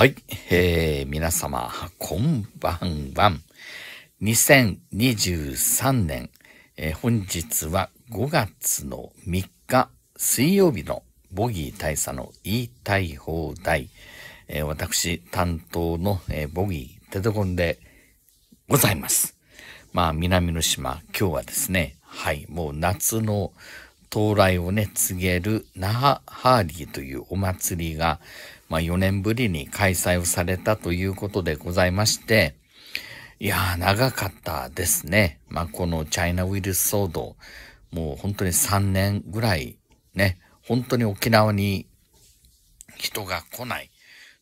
はい、えー、皆様、こんばんは。2023年、えー、本日は5月の3日、水曜日のボギー大佐の言いたい放題、えー、私担当の、えー、ボギーテトコンでございます。まあ、南の島、今日はですね、はい、もう夏の到来をね、告げるナハ・ハーリーというお祭りが、まあ、4年ぶりに開催をされたということでございまして、いやー、長かったですね。まあ、このチャイナウイルス騒動、もう本当に3年ぐらいね、本当に沖縄に人が来ない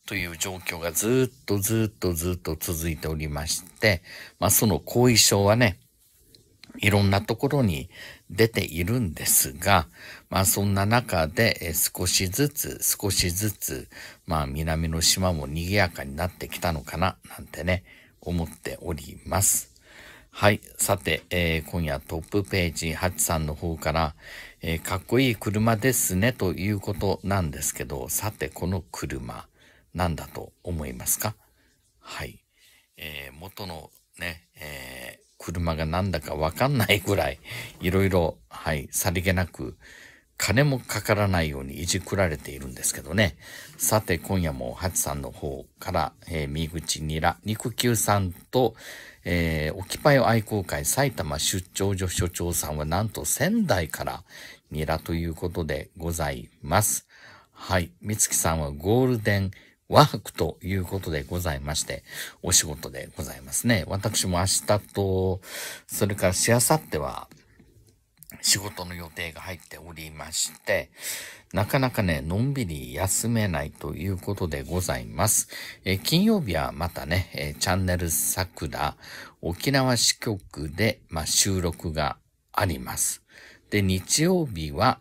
という状況がずっとずっとずっと続いておりまして、まあ、その後遺症はね、いろんなところに出ているんですが、まあそんな中で少しずつ少しずつ、まあ南の島も賑やかになってきたのかな、なんてね、思っております。はい。さて、えー、今夜トップページ8さんの方から、えー、かっこいい車ですねということなんですけど、さて、この車、なんだと思いますかはい。えー、元のね、え車がなんだかわかんないぐらい、いろいろ、はい、さりげなく、金もかからないようにいじくられているんですけどね。さて、今夜もハチさんの方から、えー、三口ニラ、肉球さんと、えー、オキパイ愛好会埼玉出張所所長さんはなんと仙台からニラということでございます。はい。三月さんはゴールデンワークということでございまして、お仕事でございますね。私も明日と、それからしあさっては、仕事の予定が入っておりまして、なかなかね、のんびり休めないということでございます。え金曜日はまたね、えチャンネル桜沖縄支局で、まあ、収録があります。で、日曜日は、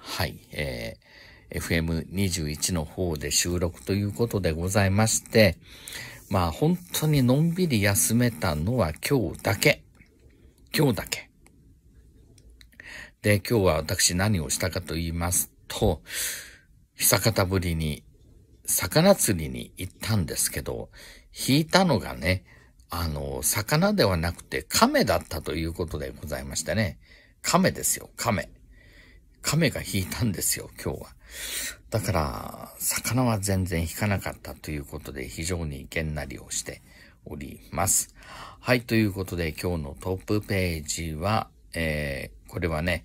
はい、えー、FM21 の方で収録ということでございまして、まあ本当にのんびり休めたのは今日だけ。今日だけ。で、今日は私何をしたかと言いますと、久方ぶりに魚釣りに行ったんですけど、引いたのがね、あの、魚ではなくて亀だったということでございましたね。亀ですよ、亀。亀が引いたんですよ、今日は。だから、魚は全然引かなかったということで非常にげんなりをしております。はい、ということで今日のトップページは、えー、これはね、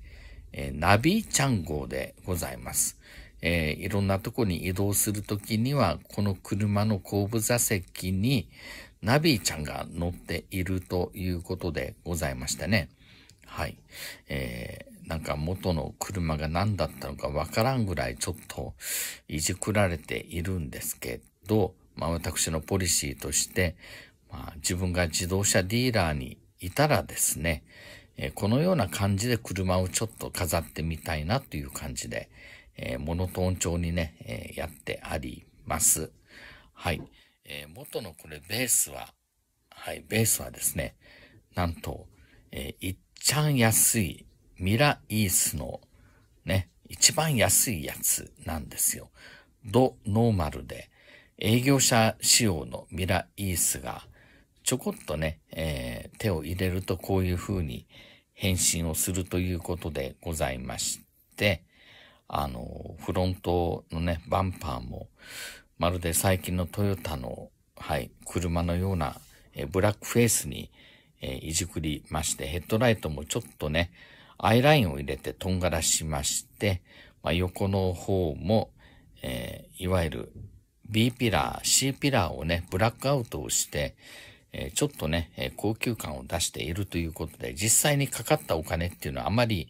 えー、ナビちゃん号でございます。えー、いろんなとこに移動するときには、この車の後部座席にナビちゃんが乗っているということでございましたね。はい。えーなんか元の車が何だったのかわからんぐらいちょっといじくられているんですけど、まあ私のポリシーとして、まあ自分が自動車ディーラーにいたらですね、えこのような感じで車をちょっと飾ってみたいなという感じで、えー、モノトーン調にね、えー、やってあります。はい。えー、元のこれベースは、はい、ベースはですね、なんと、えいっちゃん安いミライースのね、一番安いやつなんですよ。ドノーマルで営業者仕様のミライースがちょこっとね、えー、手を入れるとこういう風に返信をするということでございまして、あの、フロントのね、バンパーも、まるで最近のトヨタの、はい、車のような、えブラックフェイスに、えいじくりまして、ヘッドライトもちょっとね、アイラインを入れてとんがらしまして、まあ、横の方も、えー、いわゆる B ピラー、C ピラーをね、ブラックアウトをして、えー、ちょっとね、えー、高級感を出しているということで、実際にかかったお金っていうのはあまり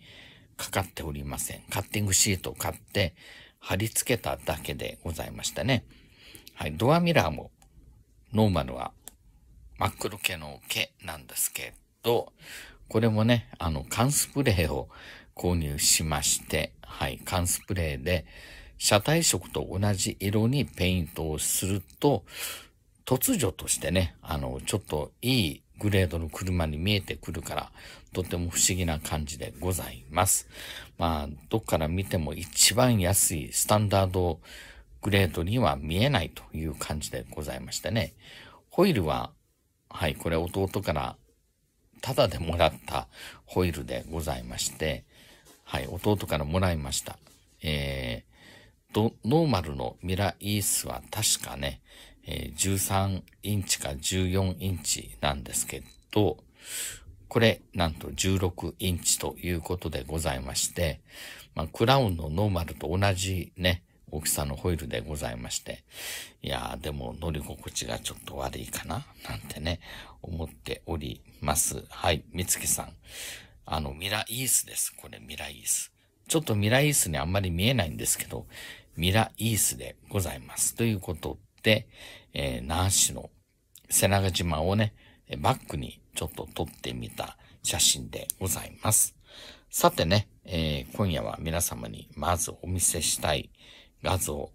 かかっておりません。カッティングシートを買って、貼り付けただけでございましたね。はい、ドアミラーも、ノーマルは真っ黒毛の毛なんですけど、これもね、あの、缶スプレーを購入しまして、はい、缶スプレーで、車体色と同じ色にペイントをすると、突如としてね、あの、ちょっといいグレードの車に見えてくるから、とても不思議な感じでございます。まあ、どっから見ても一番安いスタンダードグレードには見えないという感じでございましてね。ホイールは、はい、これ弟からただでもらったホイールでございまして、はい、弟からもらいました。えー、ノーマルのミライースは確かね、えー、13インチか14インチなんですけど、これ、なんと16インチということでございまして、まあ、クラウンのノーマルと同じね、大きさのホイールでございまして、いやーでも乗り心地がちょっと悪いかな、なんてね、思っております。はい、みつきさん。あの、ミライースです。これミライース。ちょっとミライースにあんまり見えないんですけど、ミライースでございます。ということで、えー、那市の背中島をね、バックにちょっと撮ってみた写真でございます。さてね、えー、今夜は皆様にまずお見せしたい、画像。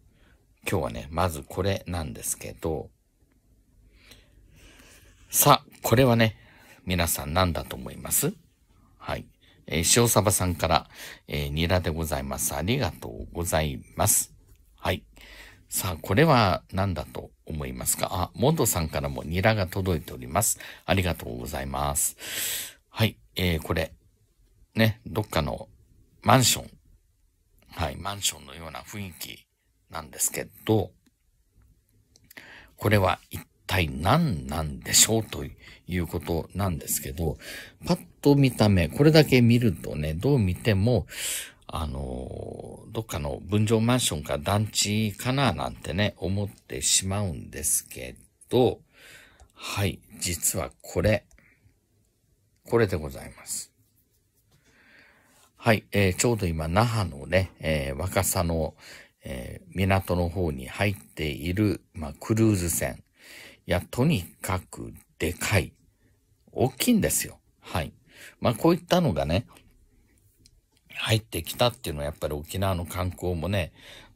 今日はね、まずこれなんですけど、さあ、これはね、皆さん何だと思いますはい。えー、塩サバさんから、えー、ニラでございます。ありがとうございます。はい。さあ、これは何だと思いますかあ、モンドさんからもニラが届いております。ありがとうございます。はい。えー、これ、ね、どっかのマンションはい、マンションのような雰囲気なんですけど、これは一体何なんでしょうということなんですけど、パッと見た目、これだけ見るとね、どう見ても、あの、どっかの分譲マンションか団地かななんてね、思ってしまうんですけど、はい、実はこれ、これでございます。はい、えー、ちょうど今、那覇のね、えー、若狭の、えー、港の方に入っている、まあ、クルーズ船。いや、とにかくでかい。大きいんですよ。はい。まあ、こういったのがね、入ってきたっていうのはやっぱり沖縄の観光もね、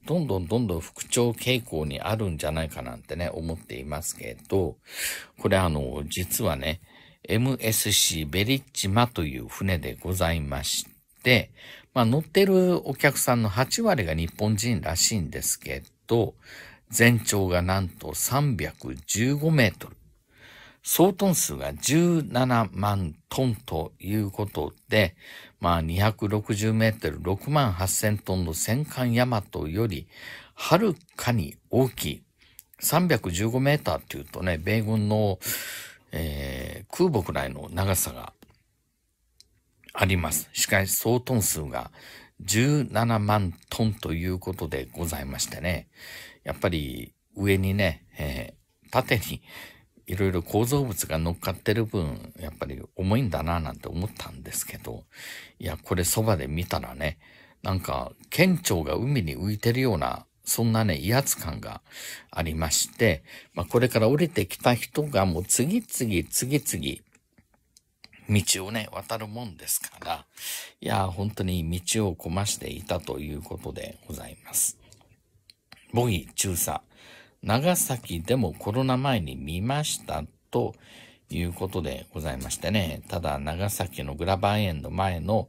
どんどんどんどん復調傾向にあるんじゃないかなんてね、思っていますけど、これあの、実はね、MSC ベリッチマという船でございまし、まあ、乗ってるお客さんの8割が日本人らしいんですけど、全長がなんと315メートル。総トン数が17万トンということで、まあ260メートル6万8000トンの戦艦ヤマトよりはるかに大きい。315メーターっていうとね、米軍の、えー、空母くらいの長さがあります。しかし総トン数が17万トンということでございましてね。やっぱり上にね、えー、縦にいろいろ構造物が乗っかってる分、やっぱり重いんだななんて思ったんですけど、いや、これそばで見たらね、なんか県庁が海に浮いてるようなそんなね、威圧感がありまして、まあ、これから降りてきた人がもう次々、次々、道をね、渡るもんですから、いや、本当に道をこましていたということでございます。ボギー中佐、長崎でもコロナ前に見ましたということでございましてね、ただ長崎のグラバー園の前の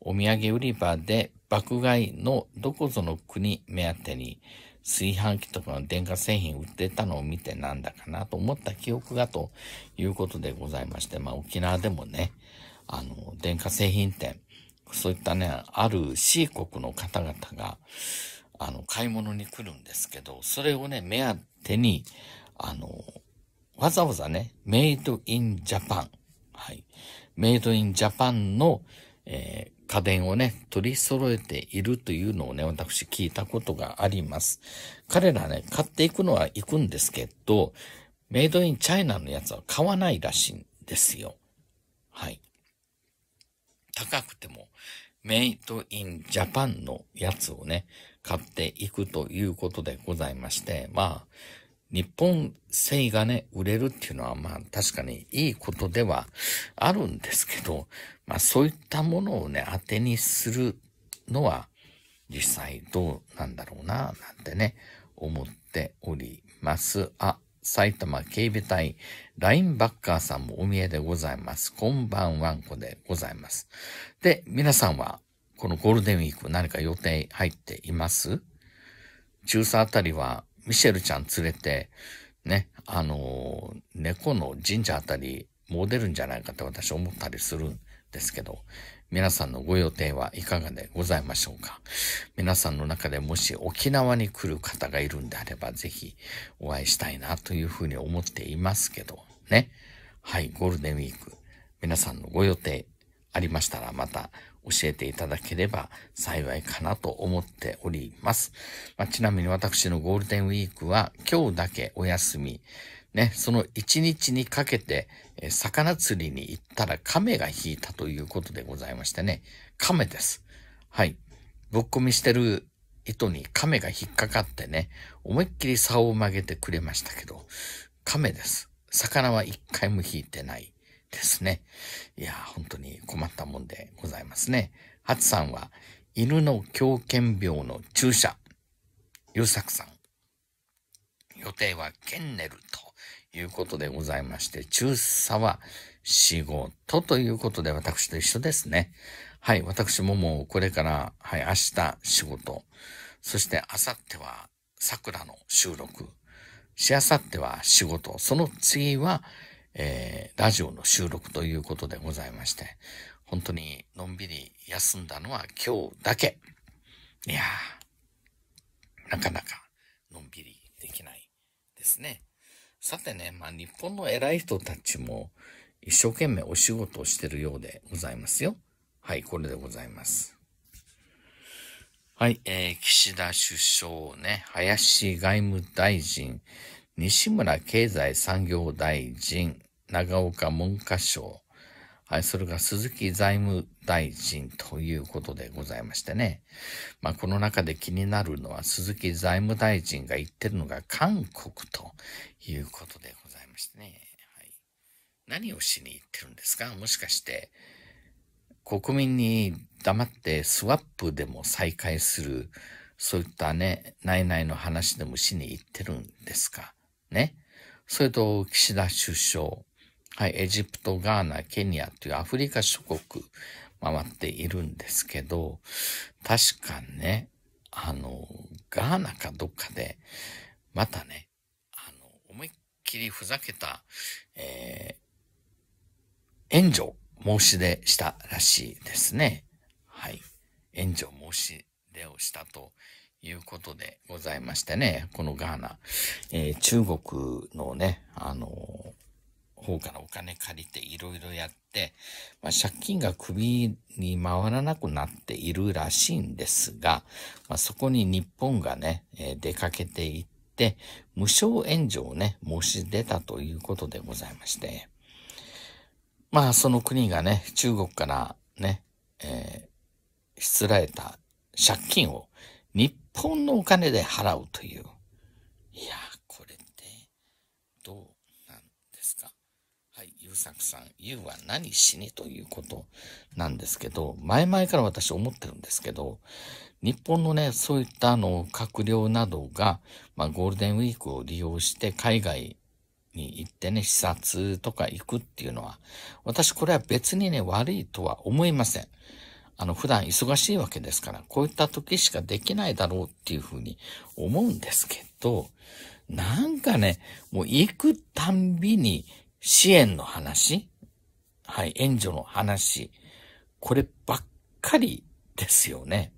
お土産売り場で爆買いのどこぞの国目当てに、炊飯器とかの電化製品売ってたのを見てなんだかなと思った記憶がということでございまして、まあ沖縄でもね、あの、電化製品店、そういったね、ある C 国の方々が、あの、買い物に来るんですけど、それをね、目当てに、あの、わざわざね、メイドインジャパン、はい、メイドインジャパンの、えー、家電をね、取り揃えているというのをね、私聞いたことがあります。彼らね、買っていくのは行くんですけど、メイドインチャイナのやつは買わないらしいんですよ。はい。高くても、メイドインジャパンのやつをね、買っていくということでございまして、まあ、日本製がね、売れるっていうのはまあ確かにいいことではあるんですけど、まあそういったものをね、当てにするのは実際どうなんだろうな、なんてね、思っております。あ、埼玉警備隊、ラインバッカーさんもお見えでございます。こんばんわんこでございます。で、皆さんは、このゴールデンウィーク何か予定入っています中佐あたりは、ミシェルちゃん連れて、ね、あのー、猫の神社あたり、もう出るんじゃないかって私思ったりするんですけど、皆さんのご予定はいかがでございましょうか皆さんの中でもし沖縄に来る方がいるんであれば、ぜひお会いしたいなというふうに思っていますけど、ね。はい、ゴールデンウィーク、皆さんのご予定ありましたらまた教えていただければ幸いかなと思っております。まあ、ちなみに私のゴールデンウィークは今日だけお休みね、その一日にかけて、魚釣りに行ったら亀が引いたということでございましてね。亀です。はい。ぶっ込みしてる糸に亀が引っかかってね、思いっきり竿を曲げてくれましたけど、亀です。魚は一回も引いてないですね。いや、本当に困ったもんでございますね。ハツさんは、犬の狂犬病の注射。優作さん。予定はケンネルと。いうことでございまして、中佐は仕事ということで私と一緒ですね。はい、私ももうこれから、はい、明日仕事、そして明後日は桜の収録、しあさっては仕事、その次は、えー、ラジオの収録ということでございまして、本当にのんびり休んだのは今日だけ。いやー、なかなかのんびりできないですね。さてね、まあ日本の偉い人たちも一生懸命お仕事をしてるようでございますよ。はい、これでございます。はい、えー、岸田首相ね、林外務大臣、西村経済産業大臣、長岡文科省、はい、それが鈴木財務大臣ということでございましてね。まあ、この中で気になるのは鈴木財務大臣が言ってるのが韓国ということでございましてね。はい、何をしに行ってるんですかもしかして、国民に黙ってスワップでも再開する、そういったね、内々の話でもしに行ってるんですかね。それと、岸田首相。はい、エジプト、ガーナ、ケニアというアフリカ諸国回っているんですけど、確かね、あの、ガーナかどっかで、またね、あの、思いっきりふざけた、えー、援助申し出したらしいですね。はい。援助申し出をしたということでございましてね、このガーナ、えー、中国のね、あの、方からお金借りていろいろやって、まあ、借金が首に回らなくなっているらしいんですが、まあ、そこに日本がね、えー、出かけていって、無償援助をね、申し出たということでございまして、まあその国がね、中国からね、えー、られた借金を日本のお金で払うという、いやー優作さん、優は何死にということなんですけど、前々から私思ってるんですけど、日本のね、そういったあの、閣僚などが、まあ、ゴールデンウィークを利用して海外に行ってね、視察とか行くっていうのは、私これは別にね、悪いとは思いません。あの、普段忙しいわけですから、こういった時しかできないだろうっていうふうに思うんですけど、なんかね、もう行くたんびに支援の話、はい、援助の話、こればっかりですよね。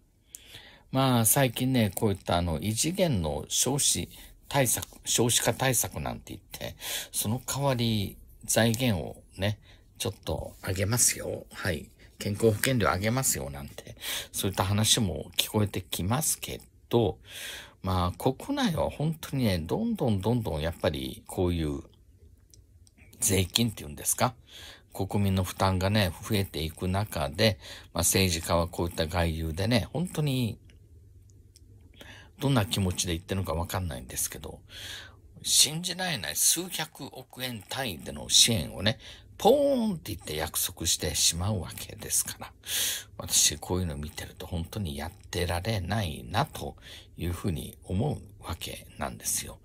まあ最近ね、こういったあの異次元の少子対策、少子化対策なんて言って、その代わり財源をね、ちょっと上げますよ。はい。健康保険料上げますよなんて、そういった話も聞こえてきますけど、まあ国内は本当にね、どんどんどんどんやっぱりこういう税金っていうんですか国民の負担がね、増えていく中で、まあ、政治家はこういった外遊でね、本当に、どんな気持ちで言ってるのかわかんないんですけど、信じられない数百億円単位での支援をね、ポーンって言って約束してしまうわけですから、私こういうの見てると本当にやってられないなというふうに思うわけなんですよ。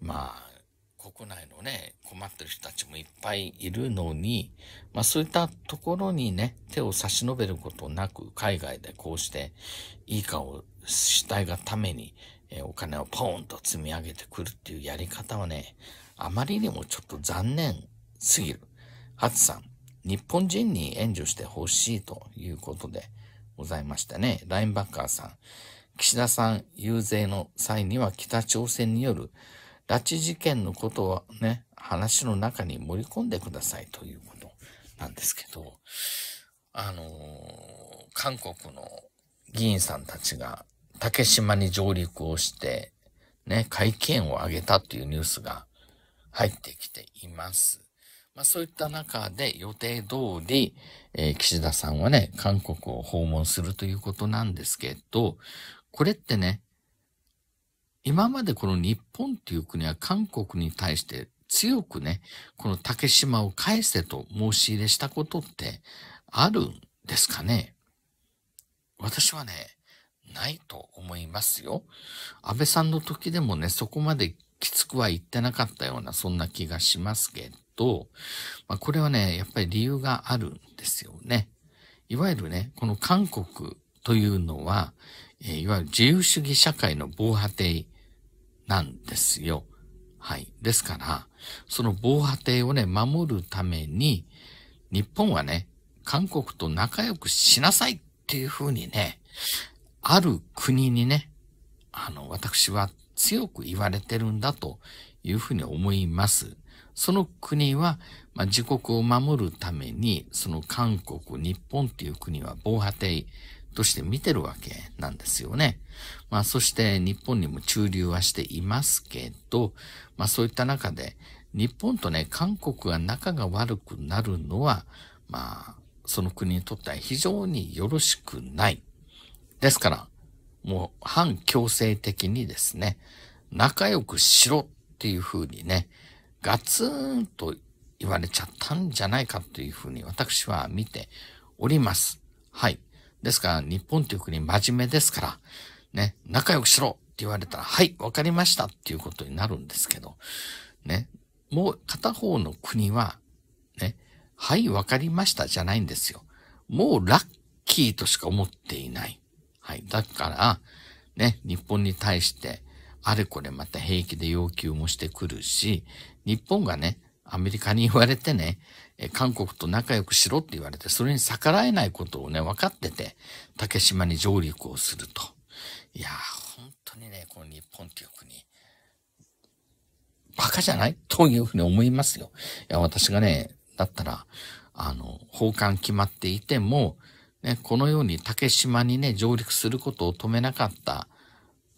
まあ、国内のね、困ってる人たちもいっぱいいるのに、まあそういったところにね、手を差し伸べることなく、海外でこうしていい顔をしたいがために、えお金をポーンと積み上げてくるっていうやり方はね、あまりにもちょっと残念すぎる。ハツさん、日本人に援助してほしいということでございましたね。ラインバッカーさん、岸田さん遊説の際には北朝鮮による拉致事件のことはね、話の中に盛り込んでくださいということなんですけど、あのー、韓国の議員さんたちが竹島に上陸をして、ね、会見を挙げたというニュースが入ってきています。まあそういった中で予定通り、えー、岸田さんはね、韓国を訪問するということなんですけど、これってね、今までこの日本っていう国は韓国に対して強くね、この竹島を返せと申し入れしたことってあるんですかね私はね、ないと思いますよ。安倍さんの時でもね、そこまできつくは言ってなかったような、そんな気がしますけど、まあ、これはね、やっぱり理由があるんですよね。いわゆるね、この韓国というのは、えいわゆる自由主義社会の防波堤なんですよ。はい。ですから、その防波堤をね、守るために、日本はね、韓国と仲良くしなさいっていうふうにね、ある国にね、あの、私は強く言われてるんだというふうに思います。その国は、まあ、自国を守るために、その韓国、日本っていう国は防波堤、として見てるわけなんですよね。まあそして日本にも駐留はしていますけど、まあそういった中で日本とね、韓国が仲が悪くなるのは、まあその国にとっては非常によろしくない。ですから、もう反強制的にですね、仲良くしろっていうふうにね、ガツンと言われちゃったんじゃないかというふうに私は見ております。はい。ですから、日本という国真面目ですから、ね、仲良くしろって言われたら、はい、わかりましたっていうことになるんですけど、ね、もう片方の国は、ね、はい、わかりましたじゃないんですよ。もうラッキーとしか思っていない。はい。だから、ね、日本に対して、あれこれまた平気で要求もしてくるし、日本がね、アメリカに言われてね、え韓国と仲良くしろって言われて、それに逆らえないことをね、分かってて、竹島に上陸をすると。いやー、本当にね、この日本っていう国、バカじゃない というふうに思いますよ。いや、私がね、だったら、あの、奉還決まっていても、ね、このように竹島にね、上陸することを止めなかった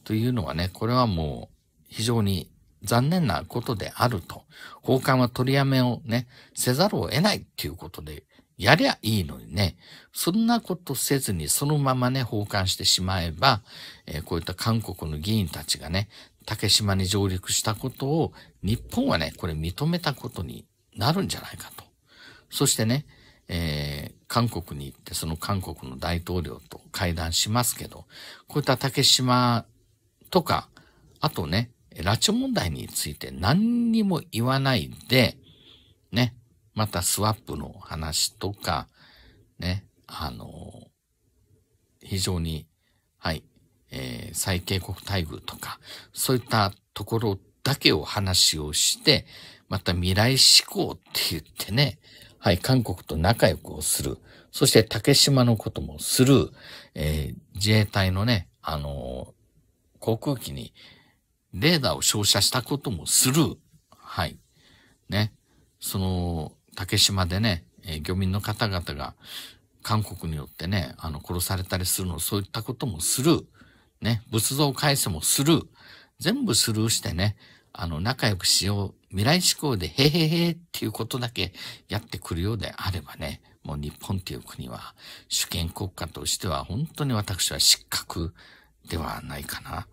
というのはね、これはもう非常に残念なことであると。訪韓は取りやめをね、せざるを得ないっていうことで、やりゃいいのにね、そんなことせずにそのままね、奉還してしまえば、えー、こういった韓国の議員たちがね、竹島に上陸したことを、日本はね、これ認めたことになるんじゃないかと。そしてね、えー、韓国に行ってその韓国の大統領と会談しますけど、こういった竹島とか、あとね、拉致問題について何にも言わないで、ね、またスワップの話とか、ね、あの、非常に、はい、えー、最恵国待遇とか、そういったところだけを話をして、また未来志向って言ってね、はい、韓国と仲良くをする。そして竹島のこともする、えー、自衛隊のね、あのー、航空機にレーダーを照射したこともする。はい。ね。その、竹島でね、えー、漁民の方々が韓国によってね、あの、殺されたりするの、そういったこともする。ね。仏像返せもする。全部スルーしてね、あの、仲良くしよう。未来志向で、へへへっていうことだけやってくるようであればね、もう日本っていう国は主権国家としては本当に私は失格ではないかな。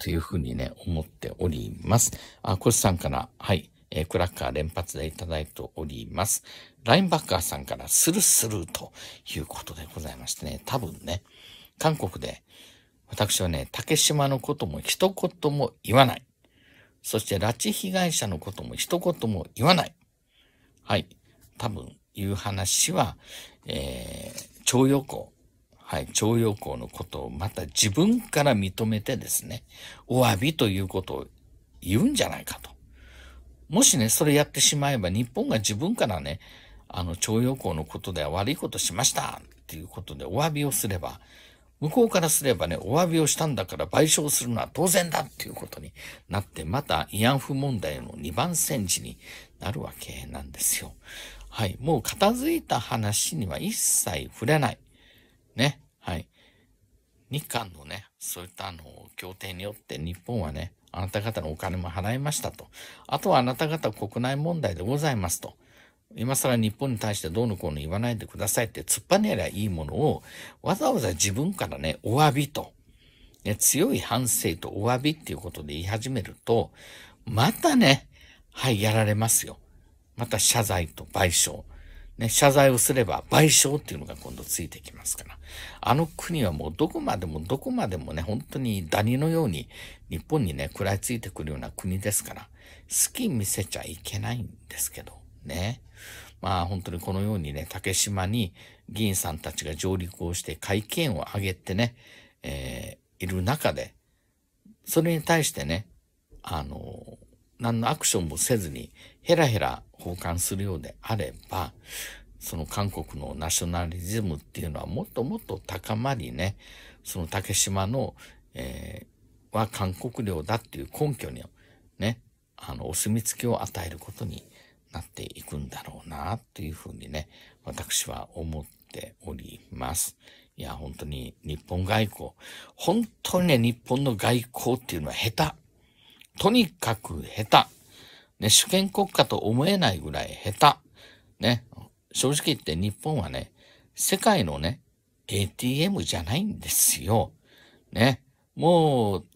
というふうにね、思っております。あ、コシさんから、はい、えー、クラッカー連発でいただいております。ラインバッカーさんから、スルスルということでございましてね、多分ね、韓国で、私はね、竹島のことも一言も言わない。そして、拉致被害者のことも一言も言わない。はい。多分、いう話は、えー、徴用工はい、徴用工のことをまた自分から認めてですね、お詫びということを言うんじゃないかと。もしね、それやってしまえば日本が自分からね、あの、徴用工のことでは悪いことしましたっていうことでお詫びをすれば、向こうからすればね、お詫びをしたんだから賠償するのは当然だっていうことになって、また慰安婦問題の2番戦時になるわけなんですよ。はい。もう片付いた話には一切触れない。ね、はい。日韓のね、そういったあの、協定によって日本はね、あなた方のお金も払いましたと。あとはあなた方国内問題でございますと。今更日本に対してどうのこうの言わないでくださいって突っぱねりゃいいものを、わざわざ自分からね、お詫びと、ね、強い反省とお詫びっていうことで言い始めると、またね、はい、やられますよ。また謝罪と賠償。ね、謝罪をすれば賠償っていうのが今度ついてきますから。あの国はもうどこまでもどこまでもね、本当にダニのように日本にね、食らいついてくるような国ですから、好き見せちゃいけないんですけど、ね。まあ本当にこのようにね、竹島に議員さんたちが上陸をして会見を挙げてね、えー、いる中で、それに対してね、あのー何のアクションもせずに、ヘラヘラ奉還するようであれば、その韓国のナショナリズムっていうのはもっともっと高まりね、その竹島の、えー、は韓国領だっていう根拠に、ね、あの、お墨付きを与えることになっていくんだろうな、というふうにね、私は思っております。いや、本当に日本外交、本当にね、日本の外交っていうのは下手。とにかく下手。ね、主権国家と思えないぐらい下手。ね、正直言って日本はね、世界のね、ATM じゃないんですよ。ね、もう、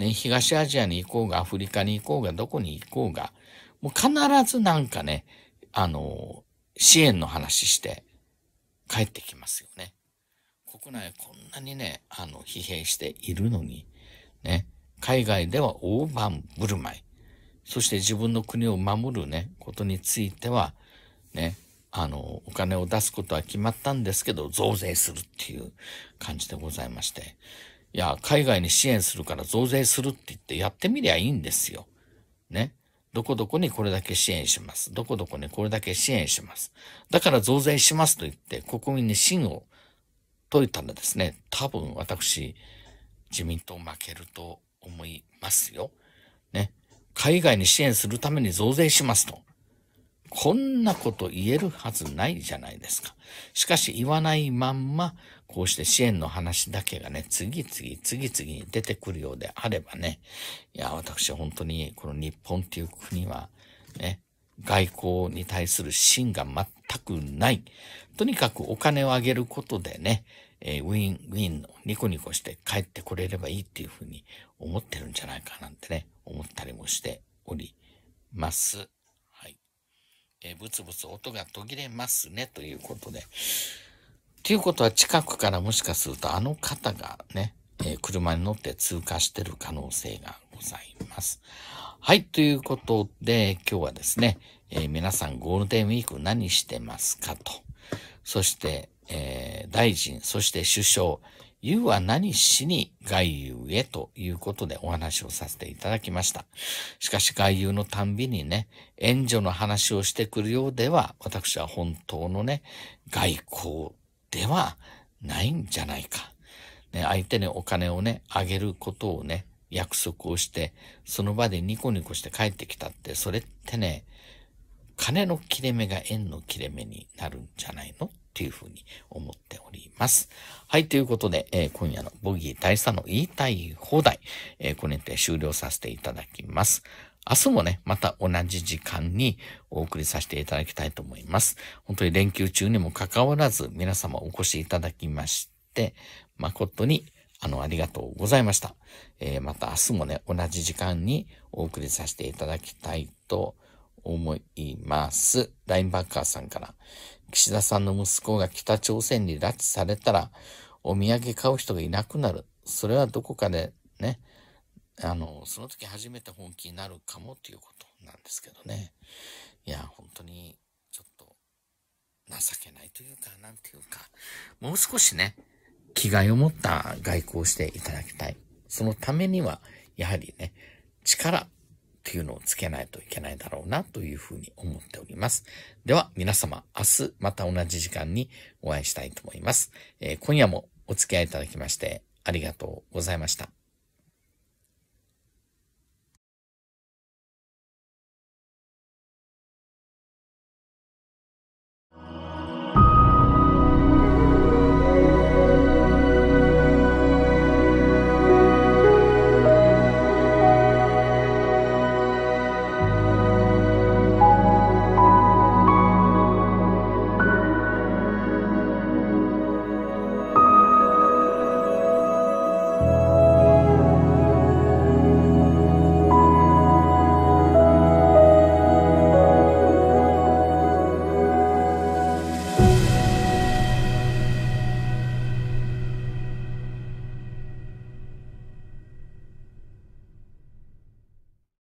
ね、東アジアに行こうが、アフリカに行こうが、どこに行こうが、もう必ずなんかね、あの、支援の話して帰ってきますよね。国内こんなにね、あの、疲弊しているのに、ね、海外では大盤振る舞い、そして自分の国を守るね、ことについては、ね、あの、お金を出すことは決まったんですけど、増税するっていう感じでございまして。いや、海外に支援するから増税するって言ってやってみりゃいいんですよ。ね。どこどこにこれだけ支援します。どこどこにこれだけ支援します。だから増税しますと言って国民に信を解いたらですね、多分私、自民党負けると思いますよ。ね。海外に支援するために増税しますと。こんなこと言えるはずないじゃないですか。しかし言わないまんま、こうして支援の話だけがね、次々、次々に出てくるようであればね、いや、私は本当に、この日本っていう国は、ね、外交に対する芯が全くない。とにかくお金をあげることでね、えー、ウィン、ウィンのニコニコして帰ってこれればいいっていうふうに思ってるんじゃないかなんてね、思ったりもしております。はい。えー、ブツブツ音が途切れますね、ということで。ということは近くからもしかするとあの方がね、えー、車に乗って通過してる可能性がございます。はい、ということで今日はですね、えー、皆さんゴールデンウィーク何してますかと。そして、えー、大臣、そして首相、うは何しに外遊へということでお話をさせていただきました。しかし外遊のたんびにね、援助の話をしてくるようでは、私は本当のね、外交ではないんじゃないか。ね、相手にお金をね、あげることをね、約束をして、その場でニコニコして帰ってきたって、それってね、金の切れ目が縁の切れ目になるんじゃないのっていうふうに思っております。はい、ということで、えー、今夜のボギー大佐の言いたい放題、えー、これにて終了させていただきます。明日もね、また同じ時間にお送りさせていただきたいと思います。本当に連休中にもかかわらず皆様お越しいただきまして、誠にあの、ありがとうございました。えー、また明日もね、同じ時間にお送りさせていただきたいと思います。ラインバッカーさんから。岸田さんの息子が北朝鮮に拉致されたら、お土産買う人がいなくなる。それはどこかでね、あの、その時初めて本気になるかもっていうことなんですけどね。いや、本当に、ちょっと、情けないというか、なんていうか、もう少しね、気概を持った外交をしていただきたい。そのためには、やはりね、力、っていうのをつけないといけないだろうなというふうに思っております。では皆様、明日また同じ時間にお会いしたいと思います。えー、今夜もお付き合いいただきましてありがとうございました。